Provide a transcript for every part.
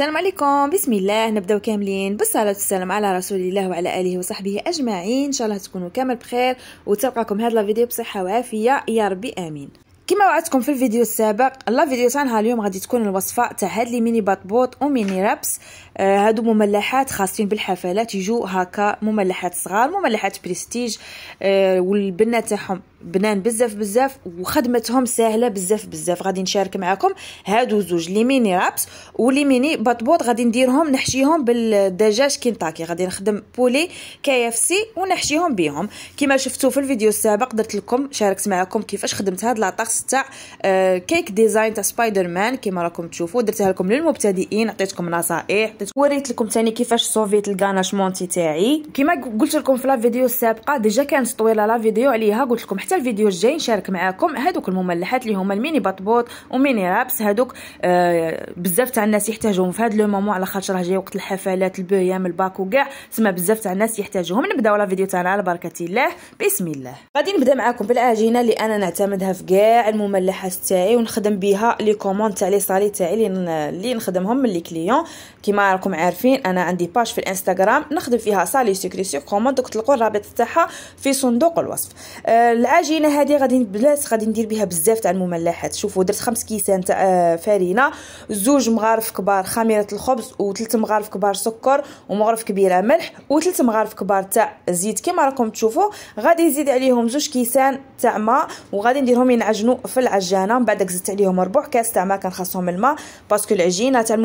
السلام عليكم بسم الله نبداو كاملين بالصلاه والسلام على رسول الله وعلى اله وصحبه اجمعين ان شاء الله تكونوا كامل بخير وتلقاكم هذا الفيديو بصحه وعافيه يا ربي امين كما وعدتكم في الفيديو السابق لا فيديو تاعنا اليوم غادي تكون الوصفه تاع هاد لي ميني بطبوط وميني رابس آه، هادو مملحات خاصين بالحفلات يجو هكا مملحات صغار مملحات بريستيج آه، والبنات تاعهم بنان بزاف بزاف وخدمتهم ساهله بزاف بزاف غادي نشارك معكم هادو زوج ليميني رابس وليميني بطبوط غادي نديرهم نحشيهم بالدجاج كنتاكي غادي نخدم بولي كي اف سي ونحشيهم بيهم كما شفتوا في الفيديو السابق درت لكم شاركت معكم كيفاش خدمت هاد لاطاكس تاع آه، كيك ديزاين تاع سبايدر مان كما راكم تشوفوا درتها لكم للمبتدئين عطيتكم نصائح السوفيت وريت لكم ثاني كيفاش صوفيت الكاناشمونتي تاعي كما قلت لكم في لا فيديو السابقه ديجا كانت طويله لا فيديو عليها قلت لكم حتى الفيديو الجاي نشارك معاكم هذوك المملحات اللي هما الميني بطبوط وميني رابس هذوك آه بزاف تاع الناس يحتاجوهم في هذا لو مومون على خاطر راه جاي وقت الحفلات البيام الباك وكاع تسمى بزاف تاع الناس يحتاجوهم نبداو لا فيديو تاعنا على بركه الله بسم الله غادي نبدا معاكم بالعجينه اللي انا نعتمدها في كاع المملحات تاعي ونخدم بها لي كوموند تاع لي صالي تاعي اللي نخدمهم من لي كليون كيما راكم عارفين انا عندي باج في الانستغرام نخدم فيها سالي سكري سيغ كوموند دوك تلقوا الرابط تاعها في صندوق الوصف آه العجينه هذه غادي بلاص غادي ندير بها بزاف تاع المملحات شوفوا درت خمس كيسان تاع آه، فرينه زوج مغارف كبار خميره الخبز وثلاث مغارف كبار سكر ومغرف كبيره ملح وثلاث مغارف كبار تاع زيت كما راكم تشوفوا غادي نزيد عليهم زوج كيسان تاع ماء وغادي نديرهم ينعجنوا في العجانه من بعد زدت عليهم ربع كاس تاع ماء كان خاصهم الماء باسكو العجينه تاع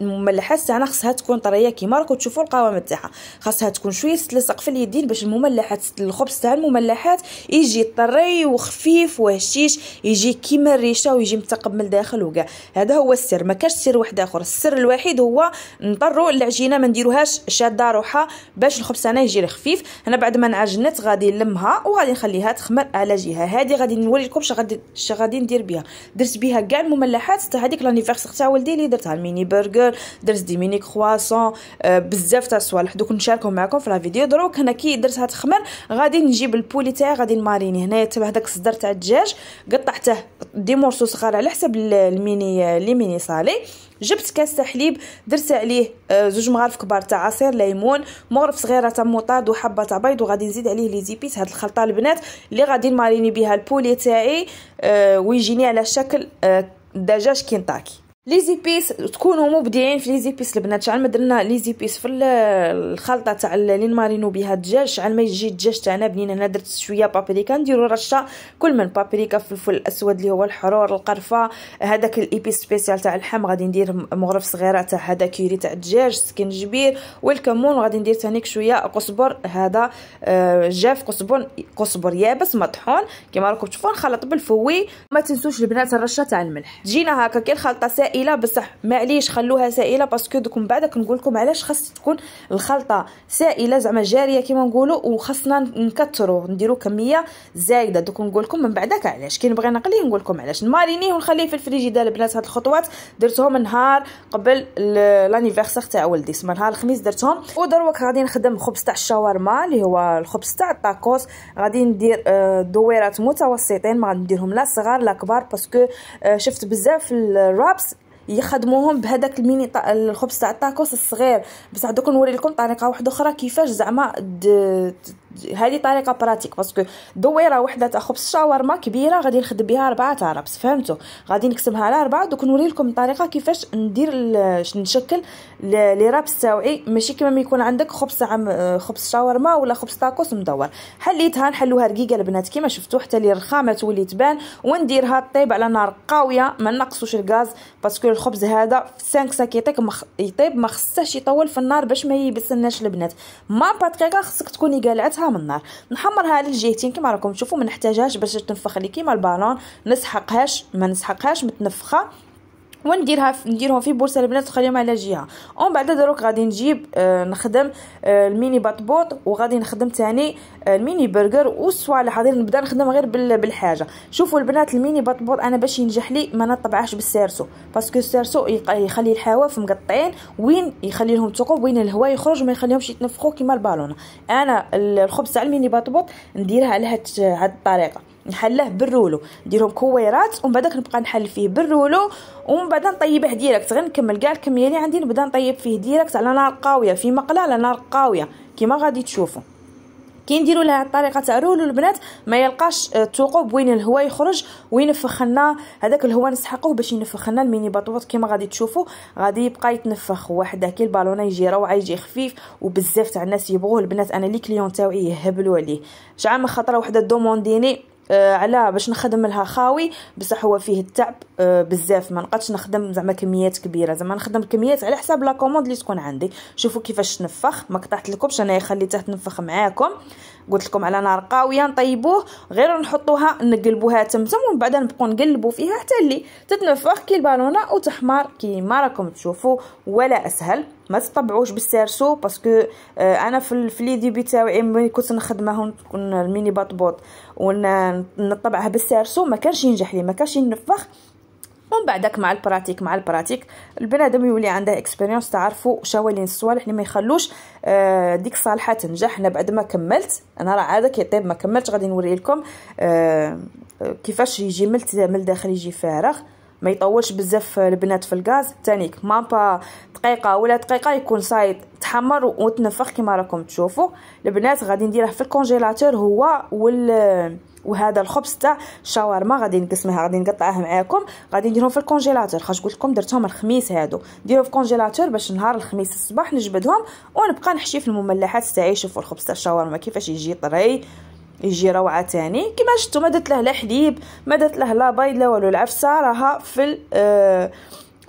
المملحات تاعنا بمعنى خصها تكون طريه كيما راكم تشوفوا القوامه تاعها خاصها تكون شويه تتلصق في اليدين باش المملحات الخبز تاع المملحات يجي طري وخفيف وهشيش يجي كيما الريشه ويجي متقب من الداخل وكاع هذا هو السر ما كاش سر واحد اخر السر الوحيد هو نضروا العجينه ما نديروهاش شاده روحها باش الخبز انا يجي خفيف انا بعد ما نعجنت غادي نلمها وغادي نخليها تخمر على جهه هذه غادي نوري لكم غادي غادي ندير بها درت بها كاع المملحات تاع هذيك لانيفيرسير تاع ولدي اللي درتها الميني برجر درت دي ميني باني كرواسون آه، بزاف تاع الصوالح دوك نشاركهم معكم في لا فيديو دروك هنا كي درتها تخمر غادي نجيب البولي تاعي غادي نماريني هنايا تبع داك الصدر تاع الدجاج قطعته دي مورسو صغار على حسب الميني لي ميني صالي جبت كاس تاع حليب درت عليه آه، زوج مغارف كبار تاع عصير ليمون مغرف صغيره تاع موطاد وحبه تاع بيض وغادي نزيد عليه لي زيبيس هاد الخلطه البنات اللي غادي نماريني بها البولي تاعي آه، ويجيني على شكل دجاج كنتاكي لي زيبيس تكونوا مبدعين في لي زيبيس البنات شحال ما درنا لي زيبيس في الخلطه تاع لي نمارينو بها الدجاج شحال ما يجي الدجاج تاعنا بنين هنا درت شويه بابريكا نديرو رشه كل من بابريكا فلفل اسود اللي هو الحرور القرفه هذاك الايبيس سبيسيال تاع اللحم غادي ندير مغرف صغيره تاع هذا كيري تاع الدجاج سكنجبير والكمون وغادي ندير ثانيك شويه قصبر هذا آه، جاف قصبر قصبر يابس مطحون كيما راكم تشوفوا نخلط بالفوي ما تنسوش البنات الرشه تاع الملح جينا هكا كي الخلطه سائله بصح معليش خلوها سائله باسكو دوك من بعد كنقول لكم علاش خاص تكون الخلطه سائله زعما جاريه كيما نقولوا وخاصنا نكثروا نديروا كميه زايده دوك نقول لكم من كاع علاش كي نبغي نقليه نقول لكم علاش نمارينيه ونخليه في الفريجيدار البنات هاد الخطوات درتهم نهار قبل لانيفيرسير تاع ولدي سما نهار الخميس درتهم ودروك غادي نخدم خبز تاع الشاورما اللي هو الخبز تاع الطاكوس غادي ندير آه، دويرات متوسطين ما غادي لا صغار لا كبار باسكو آه، شفت بزاف الرابس يخدموهم بهذاك الميني طا... الخبز تاع الطاكوس الصغير بصح دوك نوري لكم طريقه واحده اخرى كيفاش زعما د... هذه طريقه براتيك باسكو دويره وحده خبز شاورما كبيره غادي نخدم بها اربعه رابس فهمتوا غادي نقسمها على اربعه دوك نوري لكم الطريقه كيفاش ندير نشكل لي رابس تاعي ماشي كما ما يكون عندك خبز عم خبز شاورما ولا خبز تاكوس مدور حليتها نحلوها رقيقه البنات كما شفتوا حتى لي الرخامه تولي تبان ونديرها طيب على نار قاويه ما نقصوش الغاز باسكو الخبز هذا في 5 ساكيتك يطيب مخ... يطيب ما خصهاش يطول في النار باش ما يبسلناش البنات ما باتريكا خصك تكوني قالعتها من النار نحمرها على الجهتين كما راكم تشوفوا ما نحتاجهاش باش تنفخ لي كيما البالون نسحقهاش ما نسحقهاش متنفخه ونديرها نديرهم في بورصه البنات وخليهم على جهه اون بعد دروك غادي نجيب آه نخدم آه الميني بطبوط وغادي نخدم تاني آه الميني برجر والصوالح غادي نبدا نخدم غير بالحاجه شوفوا البنات الميني بطبوط انا باش ينجح لي ما نطبعهش بالسيرسو باسكو السيرسو يخلي الحواف مقطعين وين يخلي لهم ثقوب وين الهواء يخرج ما يخليهمش يتنفخوا كيما البالونه انا الخبز تاع الميني بطبوط نديرها على هاد الطريقه نحله بالرولو نديرهم كويرات ومن بعد نبقى نحل فيه بالرولو ومن بعد نطيبه ديريكت غير نكمل كاع الكميه اللي عندي نبدا نطيب فيه ديريكت على نار قاويه في مقله على نار قاويه كما غادي تشوفوا كي نديروا لها الطريقه تاع رولو البنات ما يلقاش الثقوب آه، وين الهواء يخرج وينفخ لنا هذاك الهواء نسحقوه باش ينفخ لنا الميني باطوط كما غادي تشوفوا غادي يبقى يتنفخ وحده كي البالونه يجي روعه يجي خفيف وبزاف تاع الناس يبغوه البنات انا لي كليون تاوعي يهبلوا عليه شعام من خطره وحده دومونديني آه على باش نخدم لها خاوي بصح هو فيه التعب آه بزاف ما نقدش نخدم زعما كميات كبيره زعما نخدم كميات على حساب لا كوموند اللي تكون عندي شوفوا كيفاش تنفخ ما قطعت لكمش انايا خليته تنفخ معاكم قلت لكم على نار قاويه نطيبوه غير نحطوها نقلبوها تمتم ومن بعد نبقاو نقلبو فيها حتى اللي تتنفخ كي البالونه وتحمر كيما راكم تشوفوا ولا اسهل ما تطبعوش بالسيرسو باسكو آه، انا في لي ديبي تاعي ملي كنت نخدمه الميني باطبوط ونطبعها بالسيرسو ما كانش ينجح لي ما كانش ينفخ ومن بعدك مع البراتيك مع البراتيك البنادم يولي عنده اكسبيريونس تعرفوا شوالين الصوالح اللي ما يخلوش آه، ديك صالحه تنجح انا بعد ما كملت انا راه عاده كيطيب ما كملتش غادي نوري لكم آه، آه، كيفاش يجي من الداخل يجي فارغ ما يطولش بزاف البنات في الغاز تانيك با دقيقه ولا دقيقه يكون صايد تحمر وتنفخ كما راكم تشوفوا البنات غادي نديره في الكونجيلاتور هو وال وهذا الخبز تاع الشاورما غادي نقسمها غادي نقطعها معاكم غادي نديرهم في الكونجيلاتور خاش قلت لكم درتهم الخميس هادو ديرو في الكونجيلاتور باش نهار الخميس الصباح نجبدهم ونبقى نحشي في المملحات تاعي شوفوا الخبز تاع الشاورما كيفاش يجي طري يجي روعه تاني كما شفتوا ما درت له لا حليب ما درت له لا بيض لا والو العفسه راها في آه،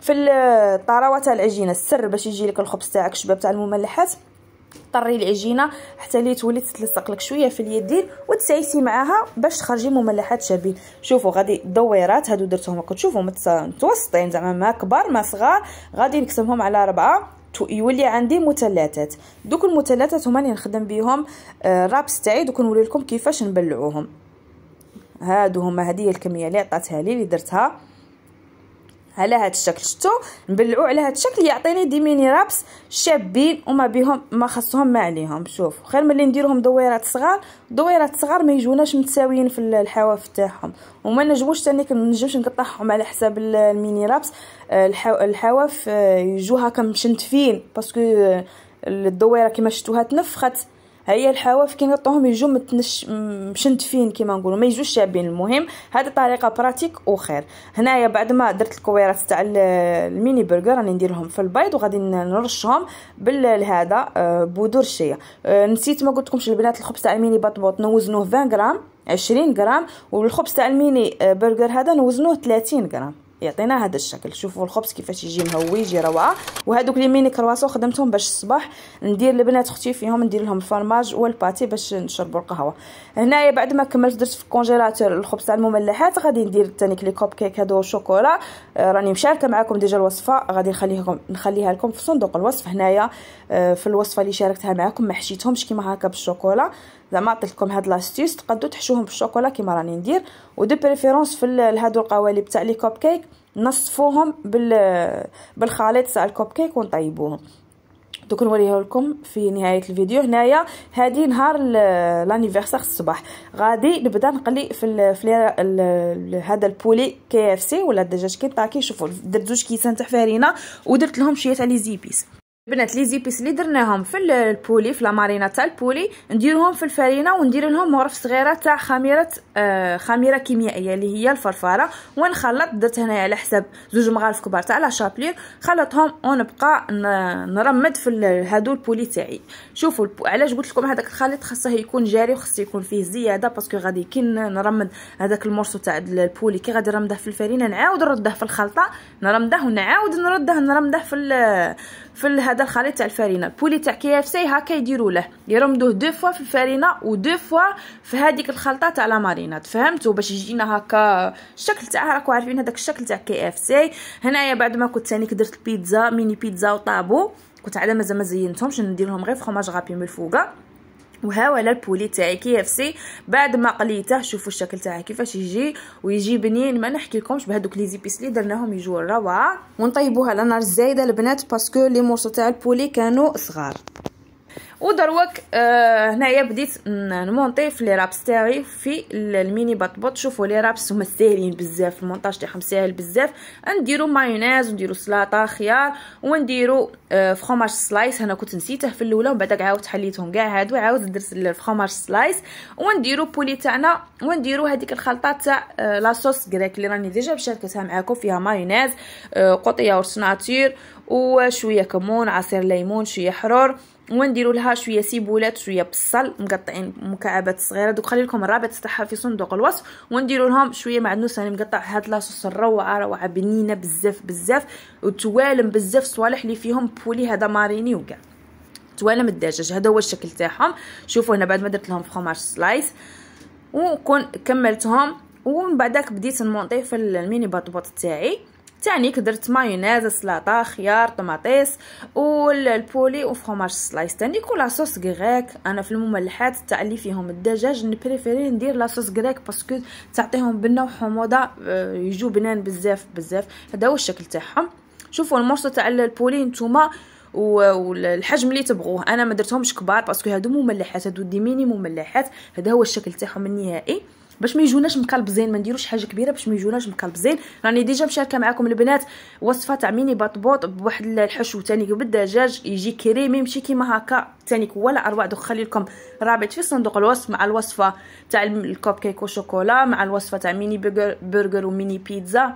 في الطراوه آه، تاع العجينه السر باش يجي لك الخبز تاعك شباب تاع المملحات طري العجينه حتى لي تولي تتلصق لك شويه في اليدين وتسايسي معاها باش تخرجي مملحات شابين شوفوا غادي دويرات هادو درتهم راكم تشوفوا متوسطين زعما ما كبار ما صغار غادي نكتبهم على ربعه يولي عندي مثلثات دوك المثلثات هما اللي نخدم بهم الرابس آه، تاعي دوك نوري لكم كيفاش نبلعوهم هادو هما هذه هي الكميه اللي عطاتها لي اللي درتها على هذا الشكل شفتوا نبلعوا على هذا الشكل يعطيني دي ميني رابس شابين وما بهم ما خصهم ما عليهم شوف خير ملي نديرهم دويرات صغار دويرات صغار ما يجوناش متساويين في الحواف تاعهم وما نجموش ثاني كنجمش نقطعهم على حساب الميني رابس آه، الحواف آه، يجوها كمشنتفين باسكو آه، الدويره كما شفتوها تنفخت هي الحواف كي نقطعوهم يجو متنش مشنتفين كيما نقولوا ما يجوش شابين المهم هذه طريقه براتيك وخير هنايا بعد ما درت الكويرات تاع الميني برجر راني نديرهم في البيض وغادي نرشهم بالهذا آه، بودور الشيا آه، نسيت ما قلت لكمش البنات الخبز تاع الميني بطبوط نوزنوه 20 غرام 20 غرام والخبز تاع الميني آه، برجر هذا نوزنوه 30 غرام يعطينا هذا الشكل شوفوا الخبز كيفاش يجي مهوي يجي روعه وهذوك لي ميني كرواسون خدمتهم باش الصباح ندير لبنات اختي فيهم ندير لهم الفرماج والباتي باش نشربوا القهوه هنايا بعد ما كملت درت في الكونجيلاتور الخبز تاع المملحات غادي ندير ثاني لي كوب كيك هادو شوكولا آه، راني مشاركه معكم ديجا الوصفه غادي نخليهم نخليها لكم في صندوق الوصف هنايا آه في الوصفه اللي شاركتها معكم ما حشيتهمش كيما هكا بالشوكولا زعما لكم هاد لاستيس تقدو تحشوهم بالشوكولا كيما راني ندير ودو بريفيرونس في هادو القوالب تاع لي كوب كيك نصفوهم بال بالخليط تاع الكوب كيك ونطيبوهم دوك نوريه لكم في نهايه الفيديو هنايا هادي نهار لانيفرسير الصباح غادي نبدا نقلي في, في هذا البولي كي اف سي ولا الدجاج كنتاكي شوفوا درت زوج كيسان تاع فارينه ودرت لهم شويه تاع لي زيبيس البنات لي زيبيس اللي درناهم في البولي في لامارينا تاع البولي نديرهم في الفرينه وندير لهم مغرف صغيره تاع خميره آه خميره كيميائيه اللي هي الفرفاره ونخلط درت هنايا على حساب زوج مغارف كبار تاع لا شابلير خلطهم ونبقى نرمد في هادو البولي تاعي شوفوا علاش قلت لكم هذاك الخليط خاصه يكون جاري وخاصه يكون فيه زياده باسكو غادي كي نرمد هذاك المورسو تاع البولي كي غادي نرمده في الفرينه نعاود نرده في الخلطه نرمده ونعاود نرده نرمده في في هذا الخليط تاع الفرينه البولي تاع كي اف سي هكا يديروا له يرمدوه دو فوا في الفرينه ودو فوا في هذيك الخلطه تاع لا مارينات فهمتوا باش يجينا هكا الشكل تاعها راكو عارفين هذاك الشكل تاع كي اف سي هنايا بعد ما كنت ثاني درت البيتزا ميني بيتزا وطابو كنت على مازال ما زينتهمش ندير لهم غير فرماج غابي من الفوقه وهاولا البولي تاعي كي اف سي بعد ما قليته شوفوا الشكل تاعه كيفاش يجي ويجي بنين ما لكمش بهذوك لي زيبيس لي درناهم يجوا روعه ونطيبوها على نار زايده البنات باسكو لي مورسو تاع البولي كانوا صغار ودروك آه هنايا بديت نمونطي في لي رابس تاعي في الميني بطبط شوفوا لي رابس هما ساهلين بزاف المونطاج تاعهم ساهل بزاف نديرو مايونيز ونديرو سلطه خيار ونديرو آه فخوماج سلايس انا كنت نسيته في الاولى ومن بعد عاودت حليتهم كاع هادو وعاود درت الفخوماج سلايس ونديرو بولي تاعنا ونديرو هذيك الخلطه تاع آه لاصوص غريك اللي راني ديجا مشاركتها معاكم فيها مايونيز آه قطيه ورس ناتير وشويه كمون عصير ليمون شويه حرور ونديروا لها شويه سيبولات شويه بصل مقطعين مكعبات صغيره دوك خلي لكم الرابط تاعها في صندوق الوصف ونديروا لهم شويه معدنوس انا يعني مقطع هاد لاصوص الروعه روعه بنينه بزاف بزاف وتوالم بزاف صوالح اللي فيهم بولي هذا ماريني وكاع توالم الدجاج هذا هو الشكل تاعهم شوفوا هنا بعد ما درت لهم فرماج سلايس وكون كملتهم ومن بعدك بديت نمونطي في الميني باطبوط تاعي تانيك درت مايونيز سلطه خيار طماطيس والبولي وفرماج سلايس تاني ولا صوص غريك انا في المملحات تاع اللي فيهم الدجاج نبريفيري ندير لاصوص غريك باسكو تعطيهم بنه وحموضه آه، يجو بنان بزاف بزاف هذا هو الشكل تاعهم شوفوا المرصه تاع البولي نتوما والحجم اللي تبغوه انا ما درتهمش كبار باسكو هادو مملحات هادو دي ميني مملحات هذا هو الشكل تاعهم النهائي باش ما يجوناش زين ما نديروش حاجه كبيره باش ما يجوناش زين راني ديجا مشاركه معكم البنات وصفه تاع ميني بطبوط بواحد الحشو ثاني بالدجاج يجي كريمي ماشي كيما هكا تانيك ولا اروع دوك لكم رابط في صندوق الوصف مع الوصفه تاع الكوب كيك وشوكولا مع الوصفه تاع ميني برجر وميني بيتزا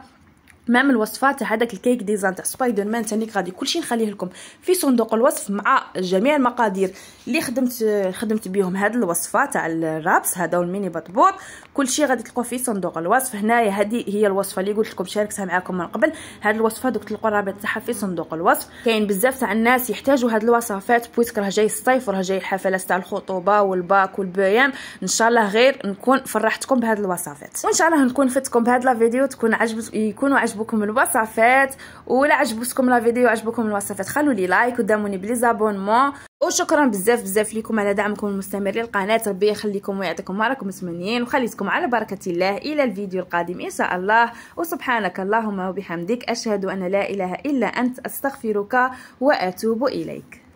مام الوصفات تاع هذاك الكيك ديزاين تاع سبايدر مان تانيك غادي كلشي نخليه لكم في صندوق الوصف مع جميع المقادير اللي خدمت خدمت بهم هاد الوصفه تاع الرابس هذا والميني بطبوط كلشي غادي تلقوه في صندوق الوصف هنايا هذه هي الوصفه اللي قلت لكم شاركتها معكم من قبل هاد الوصفه دوك تلقوا الرابط تاعها في صندوق الوصف كاين بزاف تاع الناس يحتاجوا هاد الوصفات بويسك راه جاي الصيف وراه جاي الحفلات تاع الخطوبه والباك والبيام ان شاء الله غير نكون فرحتكم بهاد الوصفات وان شاء الله نكون فتكم بهاد لا فيديو تكون عجبت يكونوا عجب عجبكم الوصفات ولا عجبتكم لا فيديو عجبكم الوصفات خلوا لي لايك ودعموني بلي زابونمون وشكرا بزاف بزاف لكم على دعمكم المستمر للقناه ربي يخليكم ويعطيكم ما راكم متمنين وخليتكم على بركه الله الى الفيديو القادم ان شاء الله وسبحانك اللهم وبحمدك اشهد ان لا اله الا انت استغفرك واتوب اليك